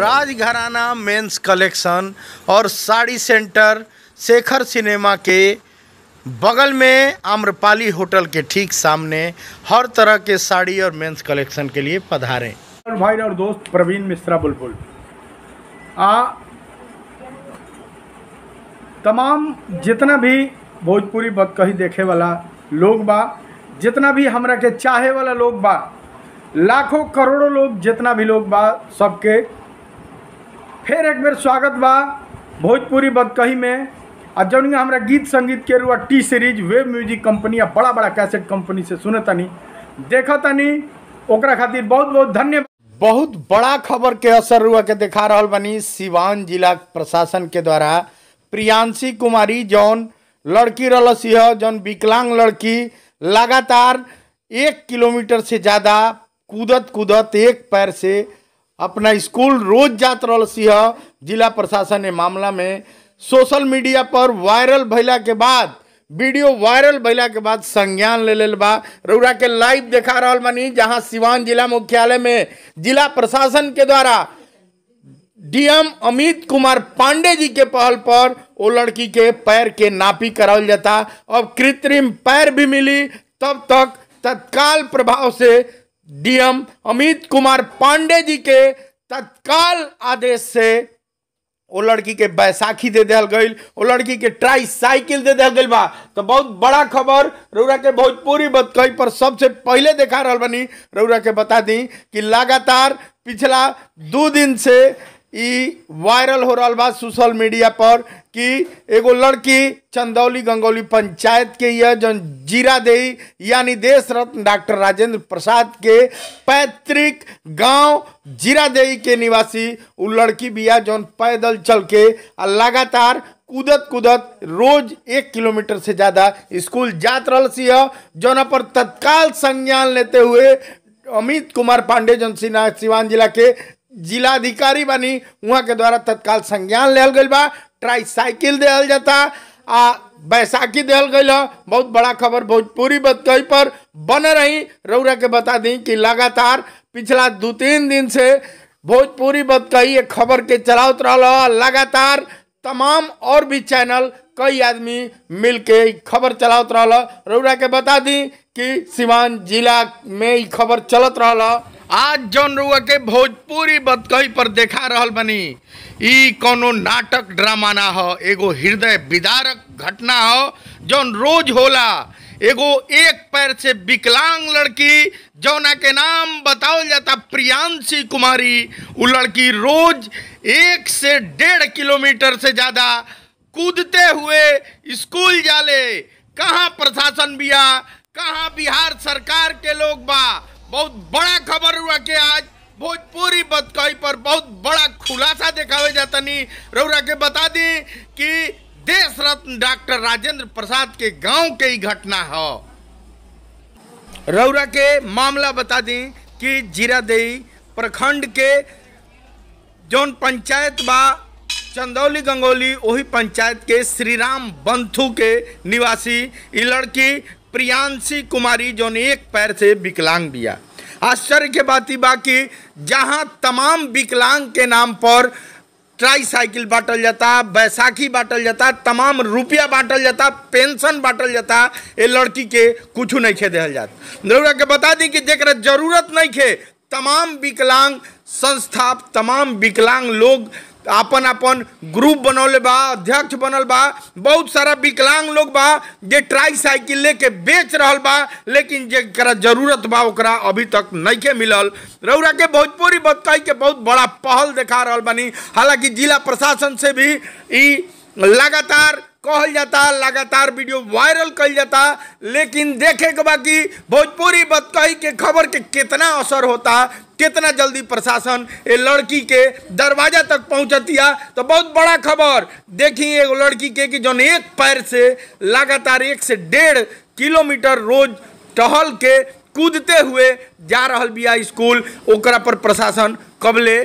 राजघराना men's collection और sari centre Shekhar cinema के बगल में आम्रपाली होटल के ठीक सामने हर तरह के साड़ी और मेंस कलेक्शन के लिए पधारें भाई और दोस्त प्रवीण मिश्रा बुलबुल आ तमाम जितना भी भोजपुरी बदकही देखे वाला लोग बा जितना भी हमरा के चाहे वाला लोग बा लाखों करोड़ों लोग जितना भी लोग बा सबके फिर एक बेर स्वागत बा भोजपुरी बदकही में आ जौन हमारा गीत संगीत के रुआ T Series Wave Music company आ बड़ा बड़ा कैसेट कंपनी से सुन तनी देख तनी खातिर बहुत बहुत धन्यवाद बहुत बड़ा खबर के असर रुआ के देखा रहा बनी सिवान जिला प्रशासन के द्वारा प्रियांशी कुमारी जौन लड़की रलस यह जौन विकलांग लड़की लगातार एक किलोमीटर से ज़्यादा कूदत कूदत एक पैर से अपना स्कूल रोज जात रहा सिंह जिला प्रशासन ने मामला में सोशल मीडिया पर वायरल भैला के बाद वीडियो वायरल भैला के बाद संज्ञान ले लेल बा रउरा के लाइव देखा रहा बनी जहां सिवान जिला मुख्यालय में जिला प्रशासन के द्वारा डीएम अमित कुमार पांडे जी के पहल पर वो लड़की के पैर के नापी करावल जाता अब कृत्रिम पैर भी मिली तब तक तत्काल प्रभाव से डीएम अमित कुमार पांडे जी के तत्काल आदेश से वो लड़की के बैसाखी दे दल गई वो लड़की के ट्राई साइकिल दे दल गई बा तो बहुत बड़ा खबर रौरा के भोजपुरी कही पर सबसे पहले देखा रहा बनी रौरा के बता दी कि लगातार पिछला दो दिन से वायरल हो रहा बा सोशल मीडिया पर कि एगो लड़की चंदौली गंगौली पंचायत के यह जन जीरा दे यानी देश रत्न डॉक्टर राजेंद्र प्रसाद के पैतृक गांव जीरादेई के निवासी उ लड़की बिया जौन पैदल चल के लगातार कूदत कूदत रोज एक किलोमीटर से ज़्यादा स्कूल जात रहा सी जौना पर तत्काल संज्ञान लेते हुए अमित कुमार पांडे जन सिन्हा सिवान जिला के जिलाधिकारी बनी वहाँ के द्वारा तत्काल संज्ञान लिया गई बा ट्राईसाइकिल दिल जाता आ बैसाखी दिल गई बहुत बड़ा खबर भोजपुरी बतकई पर बन रही रौरा के बता दी कि लगातार पिछला दो तीन दिन से भोजपुरी बतकई एक खबर के चलावत रहा लगातार तमाम और भी चैनल कई आदमी मिल के खबर चलावत रहा रौरा के बता दी कि सिवान जिला में खबर चलत रहा आज जौन रुआ के भोजपुरी बदकही पर देखा रहल बनी ई कोनो नाटक ड्रामा ना हो एगो हृदय विदारक घटना हो जौन रोज होला एगो एक पैर से विकलांग लड़की जौना के नाम बताओ जाता प्रियांशी कुमारी उ लड़की रोज एक से डेढ़ किलोमीटर से ज़्यादा कूदते हुए स्कूल जाले कहाँ प्रशासन बिया कहाँ बिहार सरकार के लोग बा बहुत बड़ा खबर हुआ कि आज भोजपुरी बदकाई पर बहुत बड़ा खुलासा देखावे जाता नहीं रौरा के बता दें कि देश रत्न डॉक्टर राजेंद्र प्रसाद के गांव के ही घटना हो रौरा के मामला बता दें कि जीरादेई प्रखंड के जोन पंचायत बा चंदौली गंगोली वही पंचायत के श्रीराम बंथु के निवासी ये लड़की प्रियांशी कुमारी जो ने एक पैर से विकलांग दिया आश्चर्य के बात ही बाकी जहाँ तमाम विकलांग के नाम पर ट्राई साइकिल बांटल जाता बैसाखी बांटल जाता तमाम रुपया बांटल जाता पेंशन बांटल जाता ये लड़की के कुछ नहीं खे दिया जाता के बता दी कि जरा जरूरत नहीं खे तमाम विकलांग संस्था तमाम विकलांग लोग अपन अपन ग्रुप बनौले बा अध्यक्ष बनल बा बहुत सारा विकलांग लोग बा जे ट्राई साइकिल लेके बेच रहा बा लेकिन जरा जरूरत बा ओकरा अभी तक नहीं मिलल रौरा के भोजपुरी बत्ताई के बहुत बड़ा पहल देखा रहा बनी हालांकि जिला प्रशासन से भी लगातार कहल जाता लगातार वीडियो वायरल कल जाता लेकिन देखे के बाकी भोजपुरी बतकही के खबर के कितना असर होता कितना जल्दी प्रशासन ये लड़की के दरवाजा तक पहुंचतिया तो बहुत बड़ा खबर देखी एगो लड़की के कि जौन एक पैर से लगातार एक से डेढ़ किलोमीटर रोज टहल के कूदते हुए जा रहा बिया स्कूल ओकरा पर प्रशासन कबले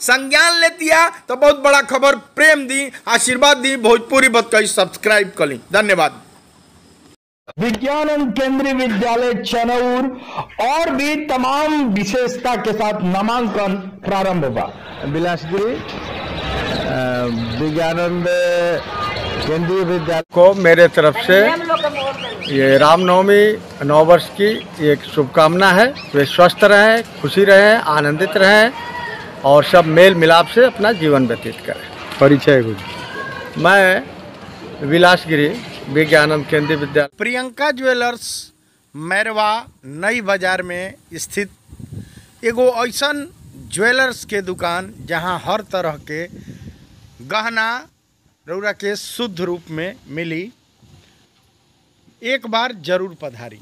संज्ञान ले दिया तो बहुत बड़ा खबर प्रेम दी आशीर्वाद दी भोजपुरी बत कही सब्सक्राइब ली धन्यवाद विज्ञान केंद्रीय विद्यालय चनौर और भी तमाम विशेषता के साथ नामांकन प्रारंभ हुआ बिलासपुरी विज्ञानंद केंद्रीय विद्यालय को मेरे तरफ से ये रामनवमी नौ वर्ष की एक शुभकामना है वे स्वस्थ रहें खुशी रहें आनंदित रहें और सब मेल मिलाप से अपना जीवन व्यतीत करें परिचय कुछ मैं विलासगिरी विज्ञान केंद्रीय विद्यालय प्रियंका ज्वेलर्स मैरवा नई बाजार में स्थित एगो ऐसा ज्वेलर्स के दुकान जहां हर तरह के गहना रौरा के शुद्ध रूप में मिली एक बार जरूर पधारी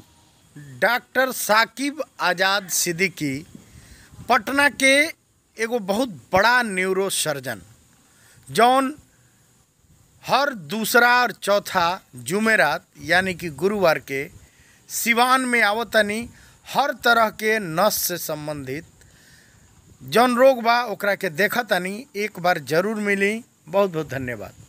डॉक्टर साकिब आज़ाद सिद्दीकी पटना के एगो बहुत बड़ा न्यूरो सर्जन जौन हर दूसरा और चौथा जुमेरात यानी कि गुरुवार के सिवान में आवतनी हर तरह के नस से संबंधित जौन रोग बा ओकरा के देखतनी एक बार जरूर मिली बहुत बहुत धन्यवाद